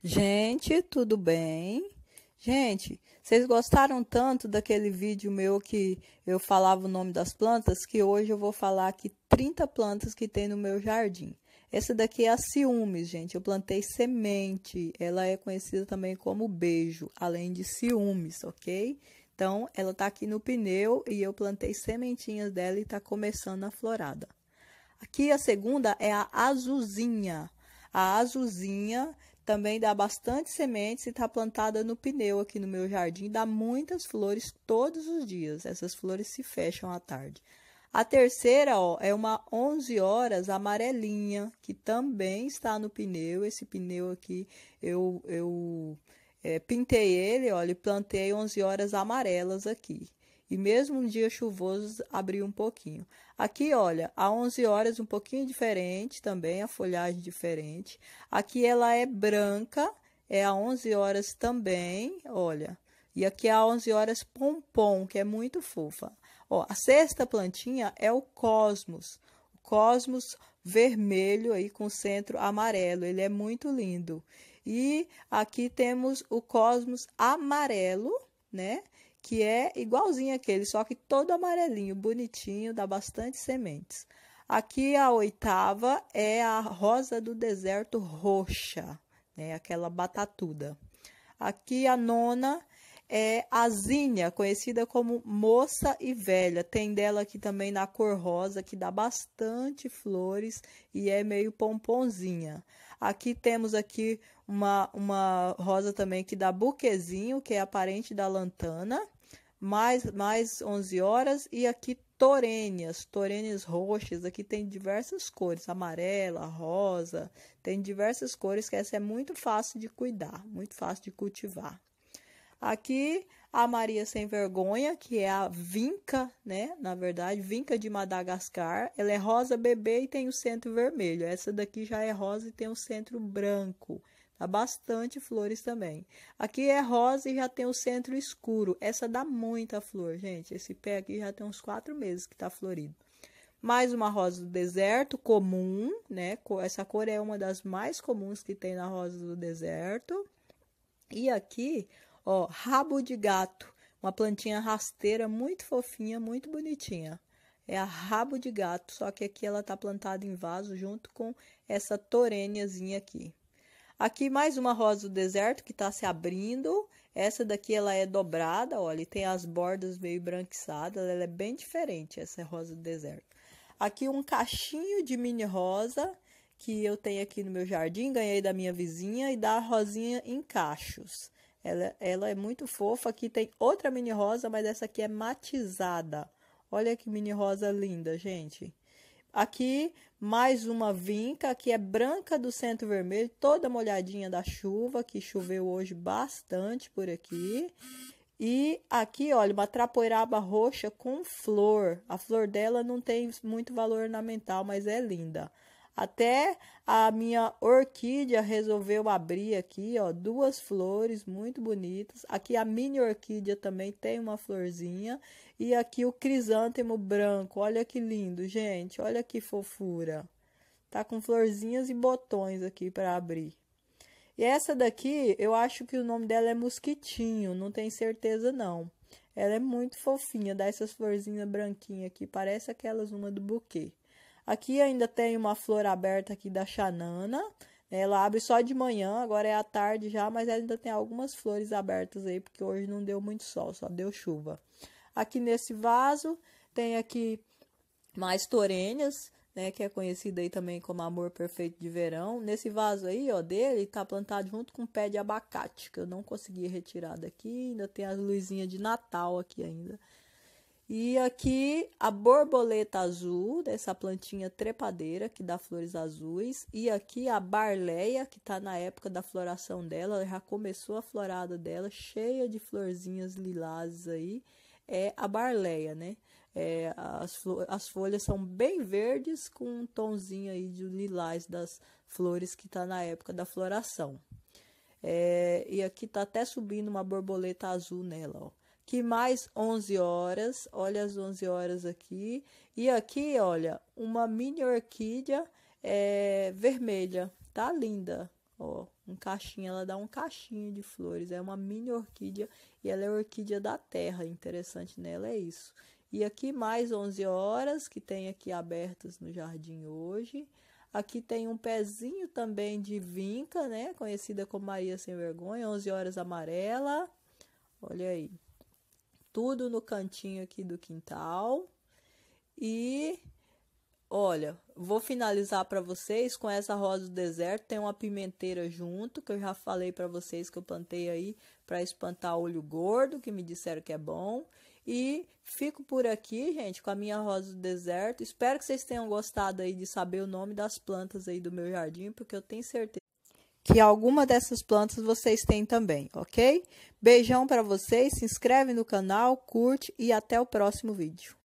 Gente, tudo bem? Gente, vocês gostaram tanto daquele vídeo meu que eu falava o nome das plantas que hoje eu vou falar aqui 30 plantas que tem no meu jardim. Essa daqui é a ciúmes, gente. Eu plantei semente. Ela é conhecida também como beijo, além de ciúmes, ok? Então, ela tá aqui no pneu e eu plantei sementinhas dela e tá começando a florada. Aqui a segunda é a azuzinha. A azulzinha também dá bastante sementes e está plantada no pneu aqui no meu jardim. Dá muitas flores todos os dias. Essas flores se fecham à tarde. A terceira ó, é uma 11 horas amarelinha, que também está no pneu. Esse pneu aqui eu, eu é, pintei ele, olha, e plantei 11 horas amarelas aqui e mesmo um dia chuvoso abriu um pouquinho. Aqui, olha, a 11 horas um pouquinho diferente também, a folhagem diferente. Aqui ela é branca, é a 11 horas também, olha. E aqui é a 11 horas pompom, que é muito fofa. Ó, a sexta plantinha é o cosmos. O cosmos vermelho aí com centro amarelo, ele é muito lindo. E aqui temos o cosmos amarelo, né? que é igualzinho aquele, só que todo amarelinho, bonitinho, dá bastante sementes. Aqui a oitava é a rosa do deserto roxa, né? Aquela batatuda. Aqui a nona é a zinha, conhecida como moça e velha. Tem dela aqui também na cor rosa, que dá bastante flores e é meio pomponzinha. Aqui temos aqui uma, uma rosa também que dá buquezinho, que é a parente da lantana mais, mais 11 horas. E aqui torênias, torênias roxas. Aqui tem diversas cores, amarela, rosa, tem diversas cores que essa é muito fácil de cuidar, muito fácil de cultivar. Aqui a Maria Sem Vergonha, que é a vinca, né? Na verdade, vinca de Madagascar. Ela é rosa bebê e tem o centro vermelho. Essa daqui já é rosa e tem o centro branco. Há bastante flores também. Aqui é rosa e já tem o centro escuro. Essa dá muita flor, gente. Esse pé aqui já tem uns quatro meses que está florido. Mais uma rosa do deserto, comum, né? Essa cor é uma das mais comuns que tem na rosa do deserto. E aqui, ó, rabo de gato. Uma plantinha rasteira muito fofinha, muito bonitinha é a rabo de gato, só que aqui ela tá plantada em vaso junto com essa torêniazinha aqui. Aqui mais uma rosa do deserto que está se abrindo. Essa daqui ela é dobrada, olha, e tem as bordas meio branquiçadas. Ela é bem diferente essa rosa do deserto. Aqui um cachinho de mini rosa que eu tenho aqui no meu jardim, ganhei da minha vizinha e da rosinha em cachos. Ela, ela é muito fofa. Aqui tem outra mini rosa, mas essa aqui é matizada. Olha que mini rosa linda, gente. Aqui, mais uma vinca, que é branca do centro vermelho, toda molhadinha da chuva, que choveu hoje bastante por aqui. E aqui, olha, uma trapoeiraba roxa com flor. A flor dela não tem muito valor ornamental, mas é linda. Até a minha orquídea resolveu abrir aqui, ó, duas flores muito bonitas. Aqui a mini orquídea também tem uma florzinha e aqui o crisântemo branco. Olha que lindo, gente, olha que fofura. Tá com florzinhas e botões aqui para abrir. E essa daqui, eu acho que o nome dela é mosquitinho, não tenho certeza não. Ela é muito fofinha, dá essas florzinhas branquinhas aqui, parece aquelas uma do buquê. Aqui ainda tem uma flor aberta aqui da Xanana. Ela abre só de manhã, agora é à tarde já, mas ainda tem algumas flores abertas aí, porque hoje não deu muito sol, só deu chuva. Aqui nesse vaso tem aqui mais torênias, né, que é conhecida aí também como amor perfeito de verão. Nesse vaso aí, ó, dele tá plantado junto com um pé de abacate, que eu não consegui retirar daqui, ainda tem as luzinhas de Natal aqui ainda. E aqui a borboleta azul, dessa plantinha trepadeira que dá flores azuis. E aqui a barleia, que está na época da floração dela, já começou a florada dela, cheia de florzinhas lilás aí. É a barleia, né? É, as, as folhas são bem verdes, com um tonzinho aí de lilás das flores que está na época da floração. É, e aqui está até subindo uma borboleta azul nela, ó que mais 11 horas, olha as 11 horas aqui, e aqui, olha, uma mini orquídea é, vermelha, tá linda, ó, um caixinho, ela dá um caixinho de flores, é uma mini orquídea e ela é orquídea da terra, interessante nela é isso. E aqui mais 11 horas, que tem aqui abertas no jardim hoje. Aqui tem um pezinho também de vinca, né? Conhecida como Maria Sem Vergonha, 11 horas amarela. Olha aí tudo no cantinho aqui do quintal. E olha, vou finalizar para vocês com essa rosa do deserto. Tem uma pimenteira junto que eu já falei para vocês que eu plantei aí para espantar olho gordo, que me disseram que é bom. E fico por aqui, gente, com a minha rosa do deserto. Espero que vocês tenham gostado aí de saber o nome das plantas aí do meu jardim, porque eu tenho certeza que alguma dessas plantas vocês têm também, ok? Beijão para vocês, se inscreve no canal, curte e até o próximo vídeo.